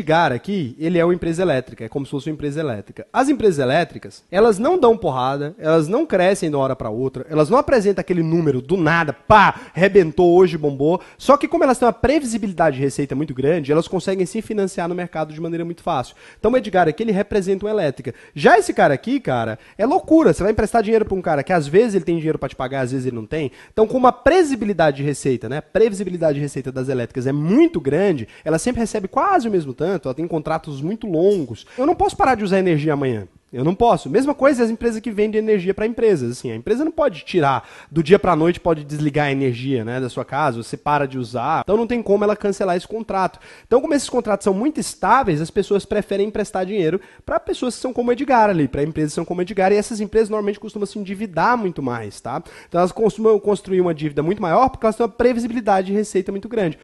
Edgar aqui, ele é uma empresa elétrica, é como se fosse uma empresa elétrica. As empresas elétricas, elas não dão porrada, elas não crescem de uma hora para outra, elas não apresentam aquele número do nada, pá, rebentou hoje, bombou. Só que como elas têm uma previsibilidade de receita muito grande, elas conseguem se financiar no mercado de maneira muito fácil. Então o Edgar aqui, ele representa uma elétrica. Já esse cara aqui, cara, é loucura. Você vai emprestar dinheiro para um cara que às vezes ele tem dinheiro para te pagar, às vezes ele não tem. Então com uma previsibilidade de receita, né, previsibilidade de receita das elétricas é muito grande, ela sempre recebe quase o mesmo tanto, tanto, ela tem contratos muito longos. Eu não posso parar de usar energia amanhã. Eu não posso. Mesma coisa as empresas que vendem energia para empresas. Assim, a empresa não pode tirar do dia para a noite, pode desligar a energia né, da sua casa, você para de usar. Então não tem como ela cancelar esse contrato. Então, como esses contratos são muito estáveis, as pessoas preferem emprestar dinheiro para pessoas que são como Edgar ali, para empresas que são como Edgar. E essas empresas normalmente costumam se endividar muito mais. tá? Então elas costumam construir uma dívida muito maior porque elas têm uma previsibilidade de receita muito grande.